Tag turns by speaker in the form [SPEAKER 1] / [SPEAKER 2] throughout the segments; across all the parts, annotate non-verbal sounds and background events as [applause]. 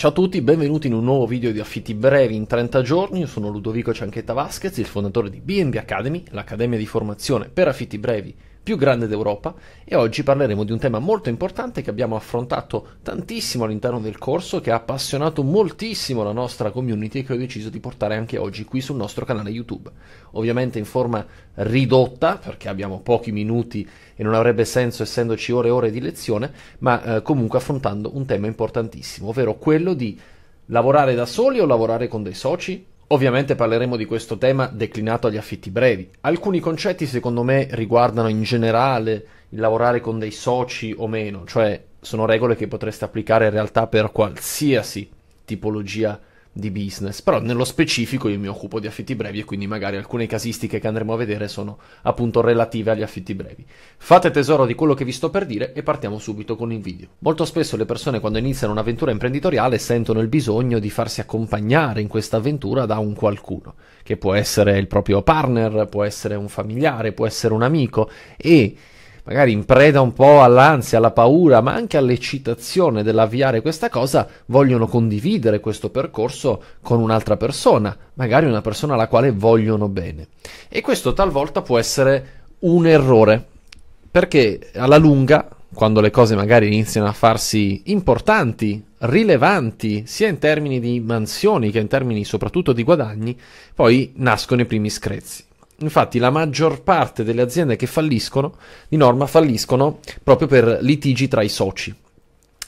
[SPEAKER 1] Ciao a tutti, benvenuti in un nuovo video di affitti brevi in 30 giorni. Io sono Ludovico Cianchetta Vasquez, il fondatore di BNB Academy, l'accademia di formazione per affitti brevi più grande d'Europa e oggi parleremo di un tema molto importante che abbiamo affrontato tantissimo all'interno del corso, che ha appassionato moltissimo la nostra community e che ho deciso di portare anche oggi qui sul nostro canale YouTube. Ovviamente in forma ridotta, perché abbiamo pochi minuti e non avrebbe senso essendoci ore e ore di lezione, ma eh, comunque affrontando un tema importantissimo, ovvero quello di lavorare da soli o lavorare con dei soci, Ovviamente parleremo di questo tema declinato agli affitti brevi. Alcuni concetti secondo me riguardano in generale il lavorare con dei soci o meno, cioè sono regole che potreste applicare in realtà per qualsiasi tipologia di di business, però nello specifico io mi occupo di affitti brevi e quindi magari alcune casistiche che andremo a vedere sono appunto relative agli affitti brevi. Fate tesoro di quello che vi sto per dire e partiamo subito con il video. Molto spesso le persone quando iniziano un'avventura imprenditoriale sentono il bisogno di farsi accompagnare in questa avventura da un qualcuno, che può essere il proprio partner, può essere un familiare, può essere un amico e magari in preda un po' all'ansia, alla paura, ma anche all'eccitazione dell'avviare questa cosa, vogliono condividere questo percorso con un'altra persona, magari una persona alla quale vogliono bene. E questo talvolta può essere un errore, perché alla lunga, quando le cose magari iniziano a farsi importanti, rilevanti, sia in termini di mansioni che in termini soprattutto di guadagni, poi nascono i primi screzi. Infatti la maggior parte delle aziende che falliscono, di norma, falliscono proprio per litigi tra i soci.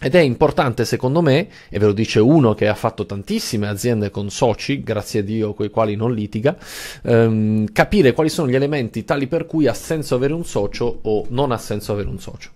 [SPEAKER 1] Ed è importante, secondo me, e ve lo dice uno che ha fatto tantissime aziende con soci, grazie a Dio con i quali non litiga, ehm, capire quali sono gli elementi tali per cui ha senso avere un socio o non ha senso avere un socio.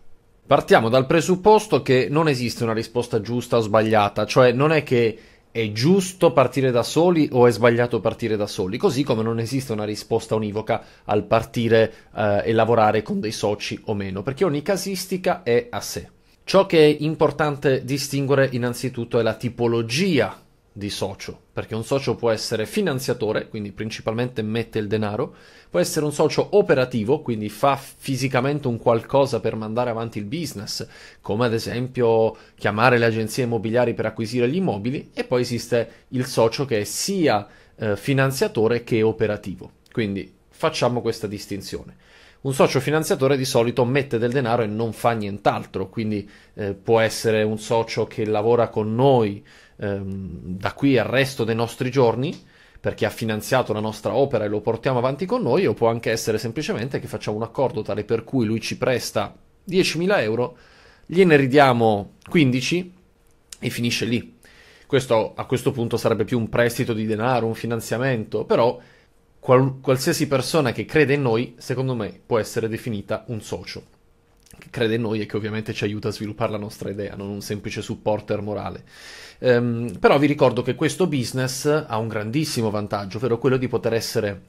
[SPEAKER 1] Partiamo dal presupposto che non esiste una risposta giusta o sbagliata, cioè non è che è giusto partire da soli o è sbagliato partire da soli, così come non esiste una risposta univoca al partire eh, e lavorare con dei soci o meno, perché ogni casistica è a sé. Ciò che è importante distinguere innanzitutto è la tipologia di socio, perché un socio può essere finanziatore, quindi principalmente mette il denaro, può essere un socio operativo, quindi fa fisicamente un qualcosa per mandare avanti il business, come ad esempio chiamare le agenzie immobiliari per acquisire gli immobili, e poi esiste il socio che è sia eh, finanziatore che operativo. Quindi facciamo questa distinzione. Un socio finanziatore di solito mette del denaro e non fa nient'altro, quindi eh, può essere un socio che lavora con noi ehm, da qui al resto dei nostri giorni perché ha finanziato la nostra opera e lo portiamo avanti con noi, o può anche essere semplicemente che facciamo un accordo tale per cui lui ci presta 10.000 euro, gliene ridiamo 15 e finisce lì. Questo a questo punto sarebbe più un prestito di denaro, un finanziamento, però qual- qualsiasi persona che crede in noi, secondo me, può essere definita un socio che crede in noi e che ovviamente ci aiuta a sviluppare la nostra idea, non un semplice supporter morale. Ehm, però vi ricordo che questo business ha un grandissimo vantaggio, ovvero quello di poter essere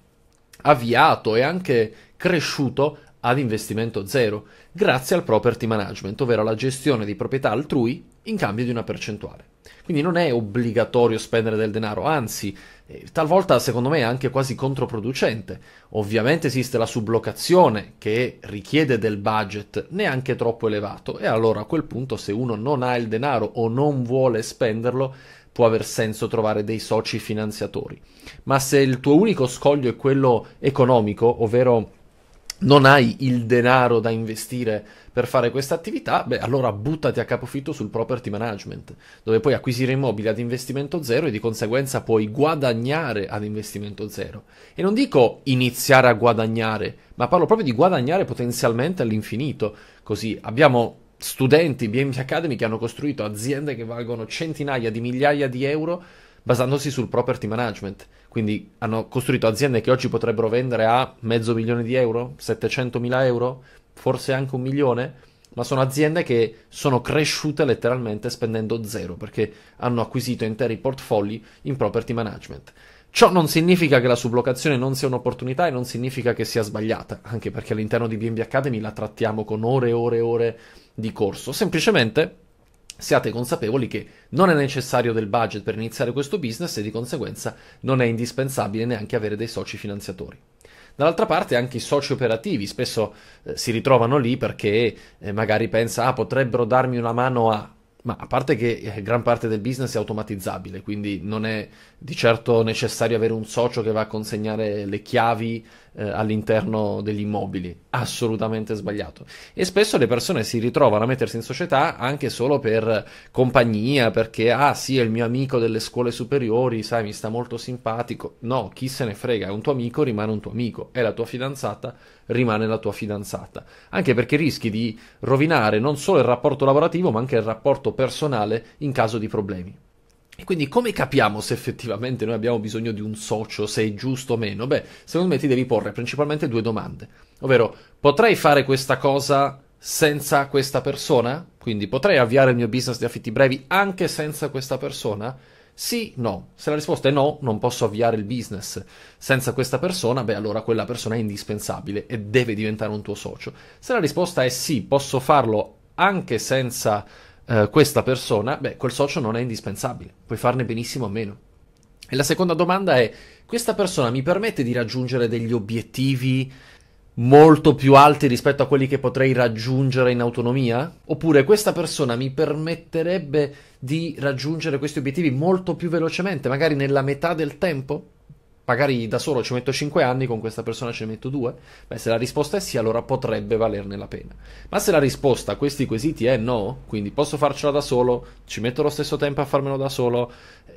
[SPEAKER 1] avviato e anche cresciuto ad investimento zero, grazie al property management, ovvero alla gestione di proprietà altrui in cambio di una percentuale. Quindi non è obbligatorio spendere del denaro, anzi, eh, talvolta secondo me è anche quasi controproducente. Ovviamente esiste la sublocazione che richiede del budget neanche troppo elevato e allora a quel punto se uno non ha il denaro o non vuole spenderlo può aver senso trovare dei soci finanziatori. Ma se il tuo unico scoglio è quello economico, ovvero non hai il denaro da investire per fare questa attività, beh, allora buttati a capofitto sul property management, dove puoi acquisire immobili ad investimento zero e di conseguenza puoi guadagnare ad investimento zero. E non dico iniziare a guadagnare, ma parlo proprio di guadagnare potenzialmente all'infinito. Così abbiamo studenti BMW Academy che hanno costruito aziende che valgono centinaia di migliaia di euro basandosi sul property management. Quindi hanno costruito aziende che oggi potrebbero vendere a mezzo milione di euro, 700 mila euro, forse anche un milione, ma sono aziende che sono cresciute letteralmente spendendo zero perché hanno acquisito interi portfolio in property management. Ciò non significa che la sublocazione non sia un'opportunità e non significa che sia sbagliata, anche perché all'interno di BNB Academy la trattiamo con ore e ore e ore di corso. Semplicemente siate consapevoli che non è necessario del budget per iniziare questo business e di conseguenza non è indispensabile neanche avere dei soci finanziatori. Dall'altra parte anche i soci operativi spesso eh, si ritrovano lì perché eh, magari pensa ah, potrebbero darmi una mano a ma a parte che eh, gran parte del business è automatizzabile, quindi non è di certo necessario avere un socio che va a consegnare le chiavi eh, all'interno degli immobili. Assolutamente sbagliato. E spesso le persone si ritrovano a mettersi in società anche solo per compagnia, perché ah sì, è il mio amico delle scuole superiori, sai, mi sta molto simpatico. No, chi se ne frega, è un tuo amico, rimane un tuo amico, è la tua fidanzata, rimane la tua fidanzata. Anche perché rischi di rovinare non solo il rapporto lavorativo, ma anche il rapporto personale in caso di problemi. E quindi come capiamo se effettivamente noi abbiamo bisogno di un socio, se è giusto o meno? Beh, secondo me ti devi porre principalmente due domande. Ovvero, potrei fare questa cosa senza questa persona? Quindi potrei avviare il mio business di affitti brevi anche senza questa persona? Sì, no. Se la risposta è no, non posso avviare il business senza questa persona, beh allora quella persona è indispensabile e deve diventare un tuo socio. Se la risposta è sì, posso farlo anche senza eh, questa persona, beh, quel socio non è indispensabile, puoi farne benissimo a meno. E la seconda domanda è, questa persona mi permette di raggiungere degli obiettivi molto più alti rispetto a quelli che potrei raggiungere in autonomia? Oppure questa persona mi permetterebbe di raggiungere questi obiettivi molto più velocemente, magari nella metà del tempo? magari da solo ci metto 5 anni, con questa persona ce ne metto 2? Beh, se la risposta è sì, allora potrebbe valerne la pena. Ma se la risposta a questi quesiti è no, quindi posso farcela da solo, ci metto lo stesso tempo a farmelo da solo,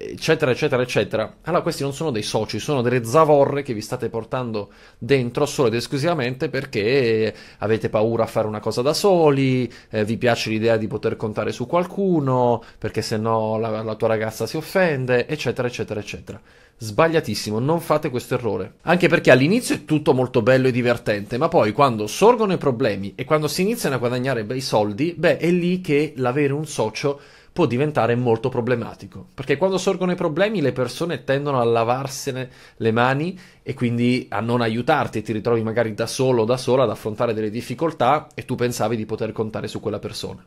[SPEAKER 1] eccetera, eccetera, eccetera. Allora questi non sono dei soci, sono delle zavorre che vi state portando dentro solo ed esclusivamente perché avete paura a fare una cosa da soli, eh, vi piace l'idea di poter contare su qualcuno, perché se no la, la tua ragazza si offende, eccetera, eccetera, eccetera. Sbagliatissimo, non fate questo errore. Anche perché all'inizio è tutto molto bello e divertente, ma poi quando sorgono i problemi e quando si iniziano a guadagnare bei soldi, beh, è lì che l'avere un socio può diventare molto problematico. Perché quando sorgono i problemi le persone tendono a lavarsene le mani e quindi a non aiutarti, e ti ritrovi magari da solo o da sola ad affrontare delle difficoltà e tu pensavi di poter contare su quella persona.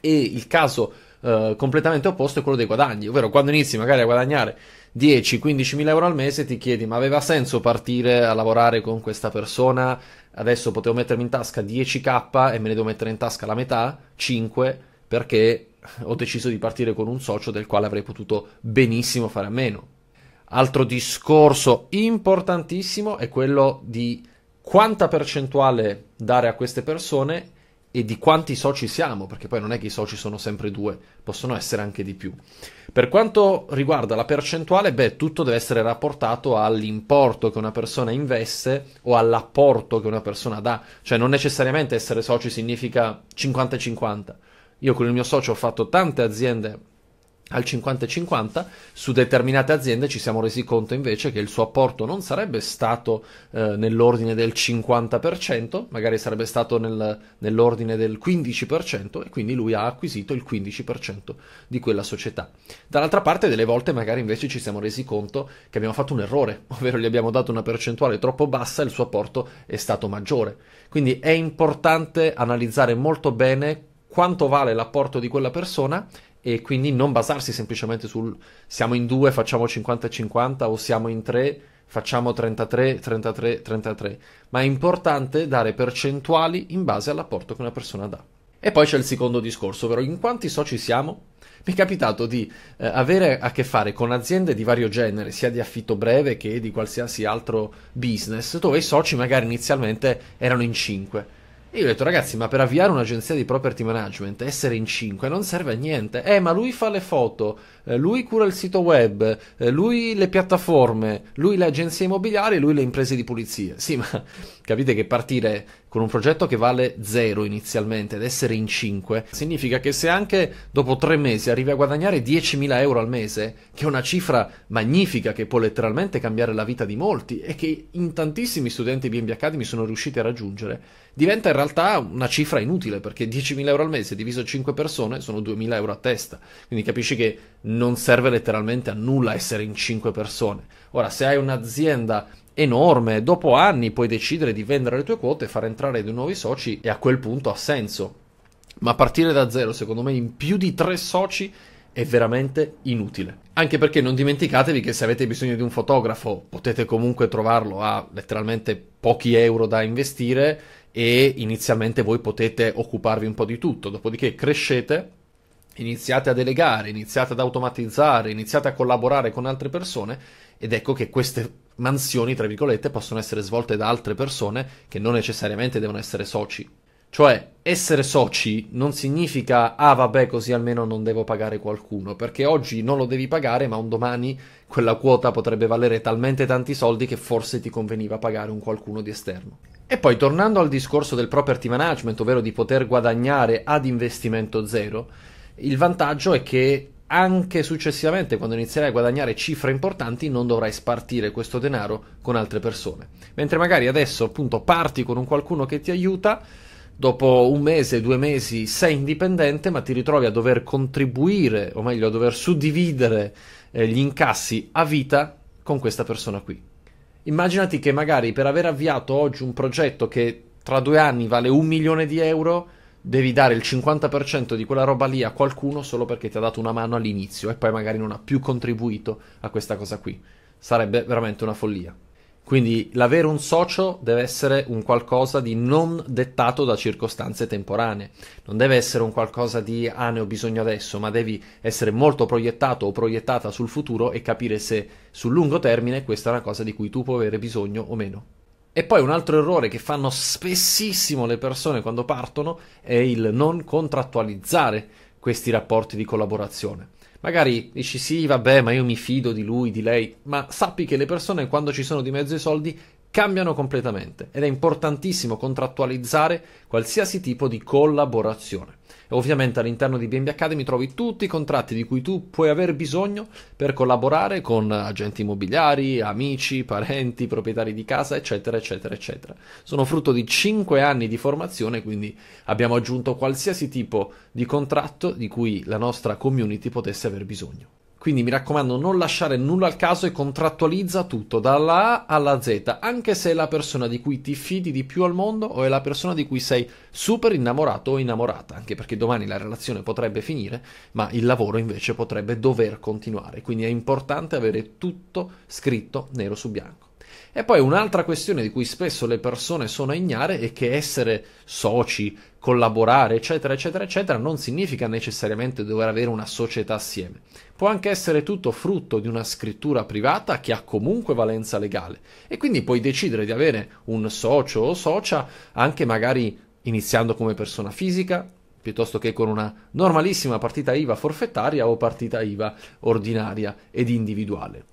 [SPEAKER 1] E il caso Uh, completamente opposto è quello dei guadagni, ovvero quando inizi magari a guadagnare 10-15 mila euro al mese ti chiedi ma aveva senso partire a lavorare con questa persona, adesso potevo mettermi in tasca 10k e me ne devo mettere in tasca la metà, 5, perché ho deciso di partire con un socio del quale avrei potuto benissimo fare a meno. Altro discorso importantissimo è quello di quanta percentuale dare a queste persone e di quanti soci siamo, perché poi non è che i soci sono sempre due, possono essere anche di più. Per quanto riguarda la percentuale, beh, tutto deve essere rapportato all'importo che una persona investe o all'apporto che una persona dà, cioè non necessariamente essere soci significa 50-50 io con il mio socio ho fatto tante aziende al 50-50, su determinate aziende ci siamo resi conto invece che il suo apporto non sarebbe stato eh, nell'ordine del 50%, magari sarebbe stato nel, nell'ordine del 15% e quindi lui ha acquisito il 15% di quella società. Dall'altra parte delle volte magari invece ci siamo resi conto che abbiamo fatto un errore, [laughs] ovvero gli abbiamo dato una percentuale troppo bassa e il suo apporto è stato maggiore. Quindi è importante analizzare molto bene quanto vale l'apporto di quella persona e quindi non basarsi semplicemente sul siamo in due, facciamo 50-50 o siamo in tre, facciamo 33-33-33, ma è importante dare percentuali in base all'apporto che una persona dà. E poi c'è il secondo discorso, ovvero in quanti soci siamo? Mi è capitato di eh, avere a che fare con aziende di vario genere, sia di affitto breve che di qualsiasi altro business, dove i soci magari inizialmente erano in 5 e io ho detto, ragazzi, ma per avviare un'agenzia di property management, essere in 5 non serve a niente. Eh, ma lui fa le foto, eh, lui cura il sito web, eh, lui le piattaforme, lui le agenzie immobiliari, lui le imprese di pulizia. Sì, ma capite che partire con un progetto che vale zero inizialmente ed essere in 5 significa che se anche dopo tre mesi arrivi a guadagnare 10.000 euro al mese, che è una cifra magnifica che può letteralmente cambiare la vita di molti e che in tantissimi studenti BNB Academy sono riusciti a raggiungere, diventa in realtà una cifra inutile perché 10.000 euro al mese diviso 5 persone sono 2.000 euro a testa, quindi capisci che non serve letteralmente a nulla essere in 5 persone. Ora, se hai un'azienda enorme. Dopo anni puoi decidere di vendere le tue quote, far entrare dei nuovi soci e a quel punto ha senso. Ma partire da zero, secondo me, in più di tre soci è veramente inutile. Anche perché non dimenticatevi che se avete bisogno di un fotografo potete comunque trovarlo a letteralmente pochi euro da investire e inizialmente voi potete occuparvi un po' di tutto, dopodiché crescete, iniziate a delegare, iniziate ad automatizzare, iniziate a collaborare con altre persone ed ecco che queste mansioni, tra virgolette, possono essere svolte da altre persone che non necessariamente devono essere soci. Cioè, essere soci non significa, ah vabbè, così almeno non devo pagare qualcuno, perché oggi non lo devi pagare, ma un domani quella quota potrebbe valere talmente tanti soldi che forse ti conveniva pagare un qualcuno di esterno. E poi, tornando al discorso del property management, ovvero di poter guadagnare ad investimento zero, il vantaggio è che anche successivamente, quando inizierai a guadagnare cifre importanti, non dovrai spartire questo denaro con altre persone. Mentre magari adesso, appunto, parti con un qualcuno che ti aiuta, dopo un mese, due mesi sei indipendente, ma ti ritrovi a dover contribuire, o meglio, a dover suddividere eh, gli incassi a vita con questa persona qui. Immaginati che magari per aver avviato oggi un progetto che tra due anni vale un milione di euro, devi dare il 50% di quella roba lì a qualcuno solo perché ti ha dato una mano all'inizio e poi magari non ha più contribuito a questa cosa qui. Sarebbe veramente una follia. Quindi l'avere un socio deve essere un qualcosa di non dettato da circostanze temporanee, non deve essere un qualcosa di ah ne ho bisogno adesso, ma devi essere molto proiettato o proiettata sul futuro e capire se sul lungo termine questa è una cosa di cui tu puoi avere bisogno o meno. E poi un altro errore che fanno spessissimo le persone quando partono è il non contrattualizzare questi rapporti di collaborazione. Magari dici sì, vabbè, ma io mi fido di lui, di lei, ma sappi che le persone quando ci sono di mezzo i soldi cambiano completamente ed è importantissimo contrattualizzare qualsiasi tipo di collaborazione. Ovviamente all'interno di BNB Academy trovi tutti i contratti di cui tu puoi aver bisogno per collaborare con agenti immobiliari, amici, parenti, proprietari di casa, eccetera, eccetera, eccetera. Sono frutto di 5 anni di formazione, quindi abbiamo aggiunto qualsiasi tipo di contratto di cui la nostra community potesse aver bisogno. Quindi mi raccomando, non lasciare nulla al caso e contrattualizza tutto, dalla A alla Z, anche se è la persona di cui ti fidi di più al mondo o è la persona di cui sei super innamorato o innamorata, anche perché domani la relazione potrebbe finire, ma il lavoro invece potrebbe dover continuare. Quindi è importante avere tutto scritto nero su bianco. E poi un'altra questione di cui spesso le persone sono ignare è che essere soci, collaborare, eccetera, eccetera, eccetera, non significa necessariamente dover avere una società assieme può anche essere tutto frutto di una scrittura privata che ha comunque valenza legale e quindi puoi decidere di avere un socio o socia anche magari iniziando come persona fisica piuttosto che con una normalissima partita IVA forfettaria o partita IVA ordinaria ed individuale.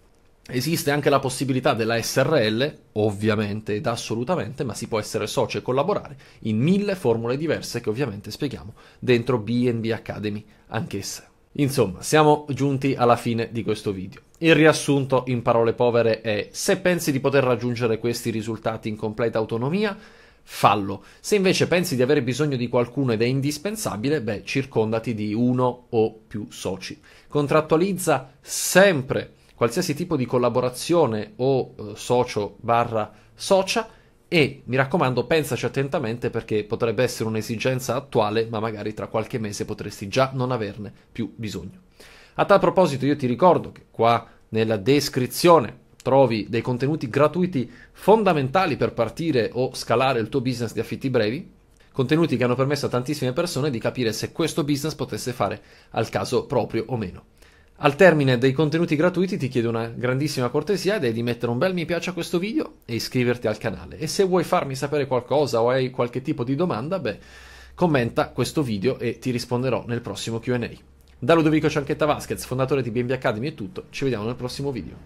[SPEAKER 1] Esiste anche la possibilità della SRL, ovviamente ed assolutamente, ma si può essere socio e collaborare in mille formule diverse che ovviamente spieghiamo dentro BNB Academy anch'essa. Insomma, siamo giunti alla fine di questo video. Il riassunto in parole povere è se pensi di poter raggiungere questi risultati in completa autonomia, fallo. Se invece pensi di avere bisogno di qualcuno ed è indispensabile, beh, circondati di uno o più soci. Contrattualizza sempre qualsiasi tipo di collaborazione o eh, socio barra socia e mi raccomando pensaci attentamente perché potrebbe essere un'esigenza attuale ma magari tra qualche mese potresti già non averne più bisogno. A tal proposito io ti ricordo che qua nella descrizione trovi dei contenuti gratuiti fondamentali per partire o scalare il tuo business di affitti brevi, contenuti che hanno permesso a tantissime persone di capire se questo business potesse fare al caso proprio o meno. Al termine dei contenuti gratuiti ti chiedo una grandissima cortesia ed è di mettere un bel mi piace a questo video e iscriverti al canale. E se vuoi farmi sapere qualcosa o hai qualche tipo di domanda, beh, commenta questo video e ti risponderò nel prossimo Q&A. Da Ludovico Cianchetta Vasquez, fondatore di BNB Academy è tutto, ci vediamo nel prossimo video.